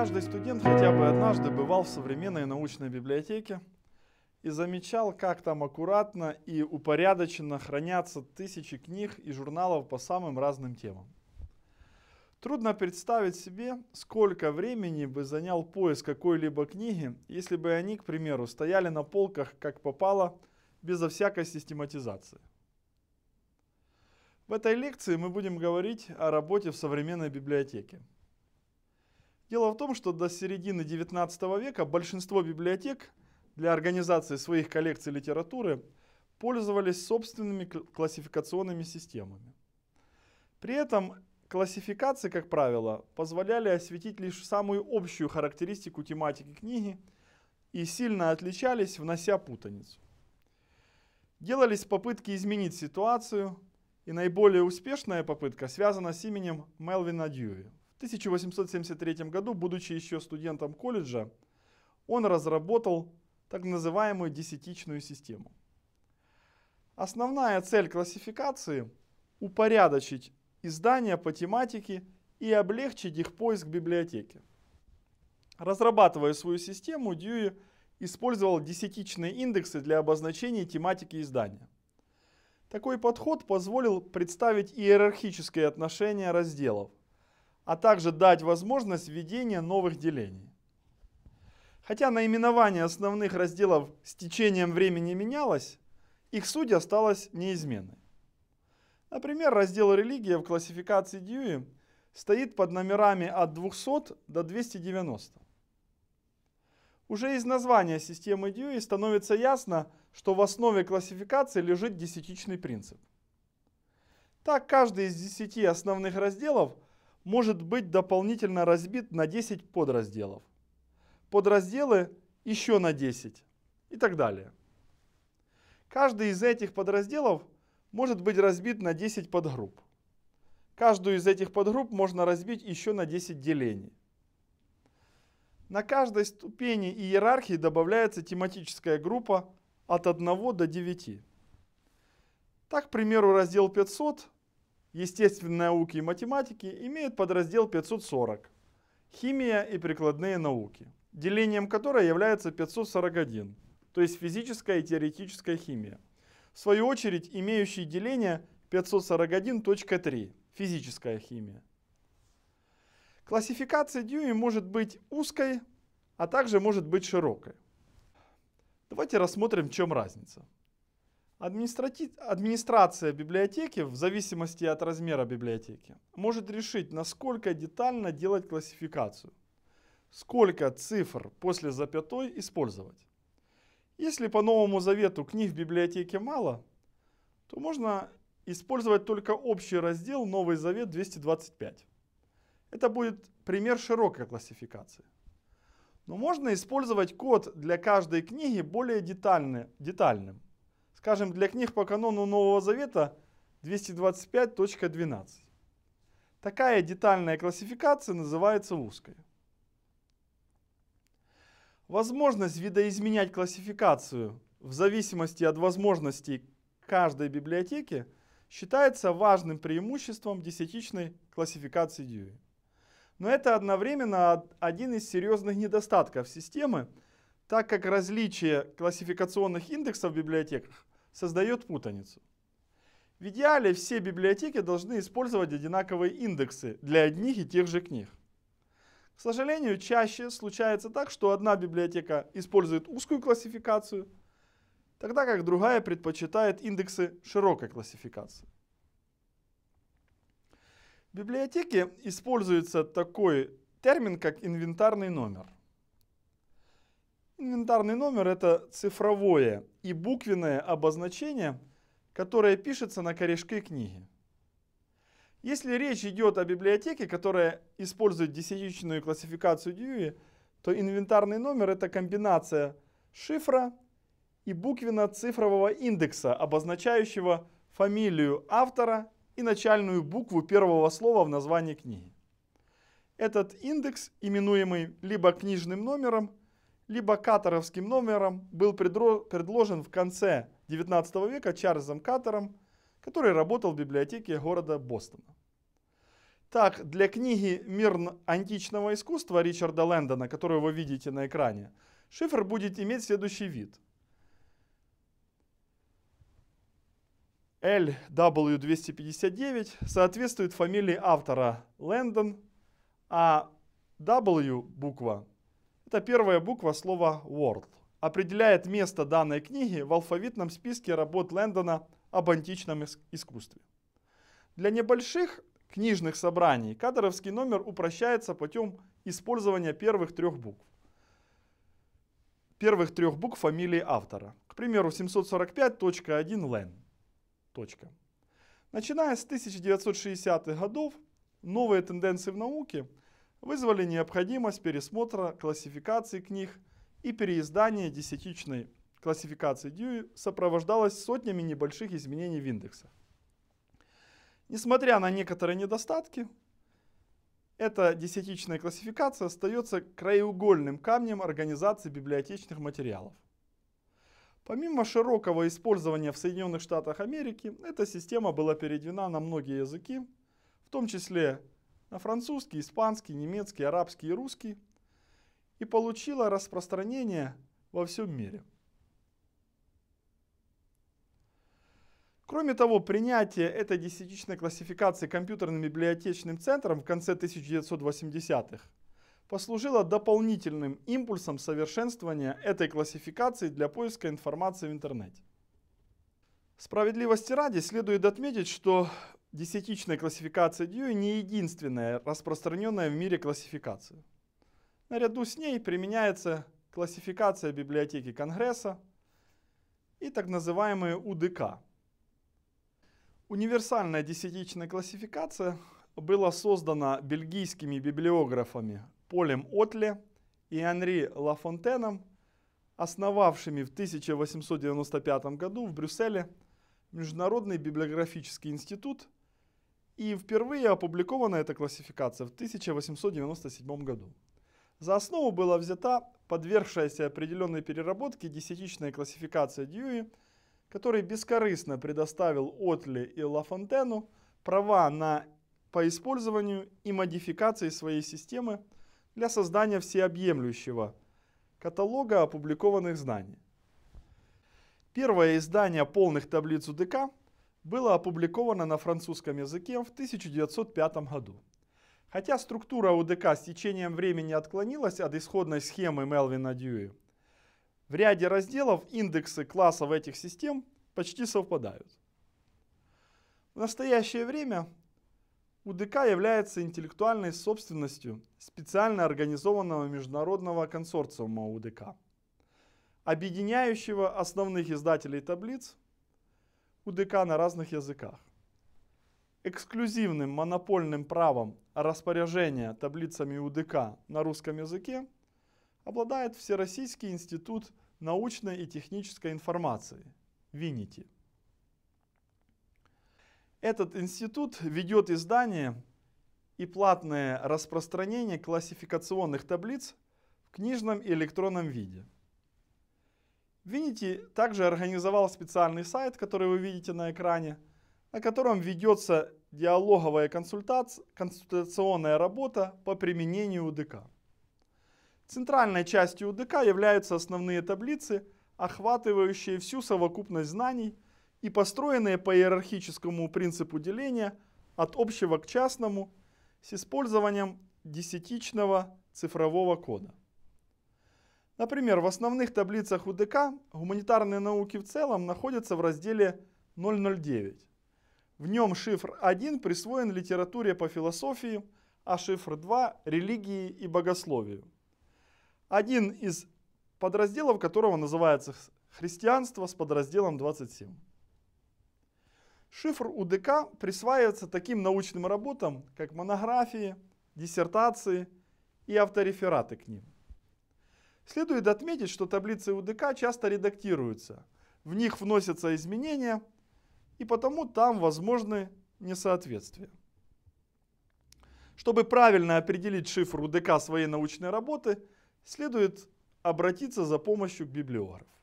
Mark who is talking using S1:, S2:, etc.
S1: Каждый студент хотя бы однажды бывал в современной научной библиотеке и замечал, как там аккуратно и упорядоченно хранятся тысячи книг и журналов по самым разным темам. Трудно представить себе, сколько времени бы занял поиск какой-либо книги, если бы они, к примеру, стояли на полках как попало, безо всякой систематизации. В этой лекции мы будем говорить о работе в современной библиотеке. Дело в том, что до середины 19 века большинство библиотек для организации своих коллекций литературы пользовались собственными классификационными системами. При этом классификации, как правило, позволяли осветить лишь самую общую характеристику тематики книги и сильно отличались, внося путаницу. Делались попытки изменить ситуацию, и наиболее успешная попытка связана с именем Мелвина Дьюи. 1873 году, будучи еще студентом колледжа, он разработал так называемую десятичную систему. Основная цель классификации – упорядочить издания по тематике и облегчить их поиск в библиотеке. Разрабатывая свою систему, Дьюи использовал десятичные индексы для обозначения тематики издания. Такой подход позволил представить иерархические отношения разделов, а также дать возможность введения новых делений. Хотя наименование основных разделов с течением времени менялось, их суть осталась неизменной. Например, раздел «Религия» в классификации Дьюи стоит под номерами от 200 до 290. Уже из названия системы Дьюи становится ясно, что в основе классификации лежит десятичный принцип. Так, каждый из десяти основных разделов – может быть дополнительно разбит на 10 подразделов. Подразделы еще на 10 и так далее. Каждый из этих подразделов может быть разбит на 10 подгрупп. Каждую из этих подгрупп можно разбить еще на 10 делений. На каждой ступени иерархии добавляется тематическая группа от 1 до 9. Так, к примеру, раздел 500 естественной науки и математики имеют подраздел 540 «Химия и прикладные науки», делением которой является 541, то есть физическая и теоретическая химия. В свою очередь, имеющие деление 541.3 «Физическая химия». Классификация Дьюи может быть узкой, а также может быть широкой. Давайте рассмотрим, в чем разница. Администрати... Администрация библиотеки в зависимости от размера библиотеки может решить, насколько детально делать классификацию, сколько цифр после запятой использовать. Если по Новому Завету книг в библиотеке мало, то можно использовать только общий раздел Новый Завет 225. Это будет пример широкой классификации. Но можно использовать код для каждой книги более детальный, детальным скажем, для книг по канону Нового Завета 225.12. Такая детальная классификация называется узкой. Возможность видоизменять классификацию в зависимости от возможностей каждой библиотеки считается важным преимуществом десятичной классификации Дьюи. Но это одновременно один из серьезных недостатков системы, так как различие классификационных индексов в библиотеках создает путаницу. В идеале все библиотеки должны использовать одинаковые индексы для одних и тех же книг. К сожалению, чаще случается так, что одна библиотека использует узкую классификацию, тогда как другая предпочитает индексы широкой классификации. В библиотеке используется такой термин, как инвентарный номер. Инвентарный номер – это цифровое и буквенное обозначение, которое пишется на корешке книги. Если речь идет о библиотеке, которая использует десятичную классификацию Дьюи, то инвентарный номер – это комбинация шифра и буквенно-цифрового индекса, обозначающего фамилию автора и начальную букву первого слова в названии книги. Этот индекс, именуемый либо книжным номером, либо Катеровским номером был предложен в конце 19 века Чарльзом Катером, который работал в библиотеке города Бостона. Так, для книги «Мир античного искусства» Ричарда Лэндона, которую вы видите на экране, шифр будет иметь следующий вид. LW259 соответствует фамилии автора Лэндон, а W буква это первая буква слова world. Определяет место данной книги в алфавитном списке работ Лэндона об античном искусстве. Для небольших книжных собраний кадровский номер упрощается путем использования первых трех букв. Первых трех букв фамилии автора. К примеру, 745.1 Лэн. Точка. Начиная с 1960-х годов, новые тенденции в науке – вызвали необходимость пересмотра классификации книг и переиздание десятичной классификации Dewey сопровождалось сотнями небольших изменений в индексах. Несмотря на некоторые недостатки, эта десятичная классификация остается краеугольным камнем организации библиотечных материалов. Помимо широкого использования в Соединенных Штатах Америки, эта система была переведена на многие языки, в том числе на французский, испанский, немецкий, арабский и русский и получила распространение во всем мире. Кроме того, принятие этой десятичной классификации компьютерным библиотечным центром в конце 1980-х послужило дополнительным импульсом совершенствования этой классификации для поиска информации в интернете. Справедливости ради следует отметить, что десятичная классификация Дьюи не единственная распространенная в мире классификация. Наряду с ней применяется классификация библиотеки Конгресса и так называемые УДК. Универсальная десятичная классификация была создана бельгийскими библиографами Полем Отле и Анри Лафонтеном, основавшими в 1895 году в Брюсселе Международный библиографический институт – и впервые опубликована эта классификация в 1897 году. За основу была взята подвергшаяся определенной переработке десятичная классификация Дьюи, который бескорыстно предоставил Отли и Лафонтену права на по использованию и модификации своей системы для создания всеобъемлющего каталога опубликованных знаний. Первое издание полных таблиц УДК было опубликовано на французском языке в 1905 году. Хотя структура УДК с течением времени отклонилась от исходной схемы Мелвина Дьюи, в ряде разделов индексы классов этих систем почти совпадают. В настоящее время УДК является интеллектуальной собственностью специально организованного международного консорциума УДК, объединяющего основных издателей таблиц УДК на разных языках. Эксклюзивным монопольным правом распоряжения таблицами УДК на русском языке обладает Всероссийский институт научной и технической информации – ВИНИТИ. Этот институт ведет издание и платное распространение классификационных таблиц в книжном и электронном виде – Vinity также организовал специальный сайт, который вы видите на экране, на котором ведется диалоговая консультация, консультационная работа по применению УДК. Центральной частью УДК являются основные таблицы, охватывающие всю совокупность знаний и построенные по иерархическому принципу деления от общего к частному с использованием десятичного цифрового кода. Например, в основных таблицах УДК гуманитарные науки в целом находятся в разделе 009. В нем шифр 1 присвоен литературе по философии, а шифр 2 – религии и богословию. Один из подразделов которого называется «Христианство» с подразделом 27. Шифр УДК присваивается таким научным работам, как монографии, диссертации и авторефераты к ним – Следует отметить, что таблицы УДК часто редактируются. В них вносятся изменения, и потому там возможны несоответствия. Чтобы правильно определить шифр УДК своей научной работы, следует обратиться за помощью к библиографу.